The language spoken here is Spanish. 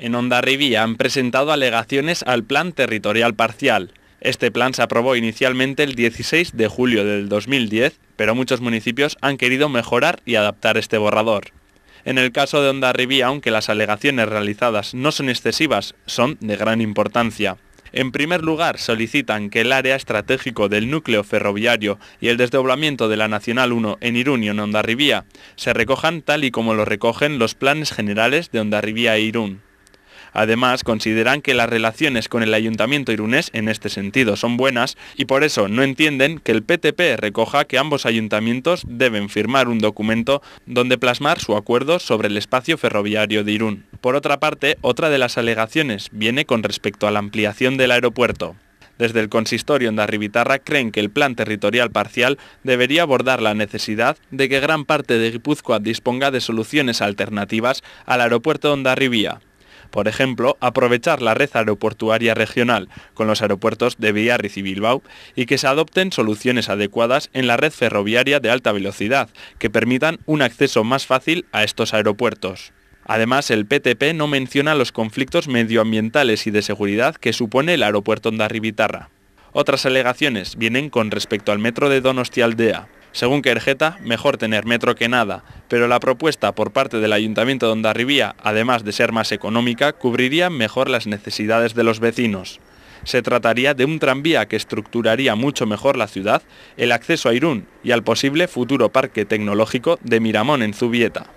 en Ondarribía han presentado alegaciones al Plan Territorial Parcial. Este plan se aprobó inicialmente el 16 de julio del 2010, pero muchos municipios han querido mejorar y adaptar este borrador. En el caso de Ondarribía, aunque las alegaciones realizadas no son excesivas, son de gran importancia. En primer lugar, solicitan que el área estratégico del núcleo ferroviario y el desdoblamiento de la Nacional 1 en Irún y en Ondarribía se recojan tal y como lo recogen los planes generales de Ondarribía e Irún. Además, consideran que las relaciones con el ayuntamiento irunés en este sentido son buenas y por eso no entienden que el PTP recoja que ambos ayuntamientos deben firmar un documento donde plasmar su acuerdo sobre el espacio ferroviario de Irún. Por otra parte, otra de las alegaciones viene con respecto a la ampliación del aeropuerto. Desde el consistorio de creen que el plan territorial parcial debería abordar la necesidad de que gran parte de Guipúzcoa disponga de soluciones alternativas al aeropuerto de Ondarribía. Por ejemplo, aprovechar la red aeroportuaria regional con los aeropuertos de Villarriz y Bilbao y que se adopten soluciones adecuadas en la red ferroviaria de alta velocidad que permitan un acceso más fácil a estos aeropuertos. Además, el PTP no menciona los conflictos medioambientales y de seguridad que supone el aeropuerto Ondarribitarra. Otras alegaciones vienen con respecto al metro de Donostialdea. Aldea, según Kergeta, mejor tener metro que nada, pero la propuesta por parte del Ayuntamiento de Ondarribía, además de ser más económica, cubriría mejor las necesidades de los vecinos. Se trataría de un tranvía que estructuraría mucho mejor la ciudad, el acceso a Irún y al posible futuro parque tecnológico de Miramón en Zubieta.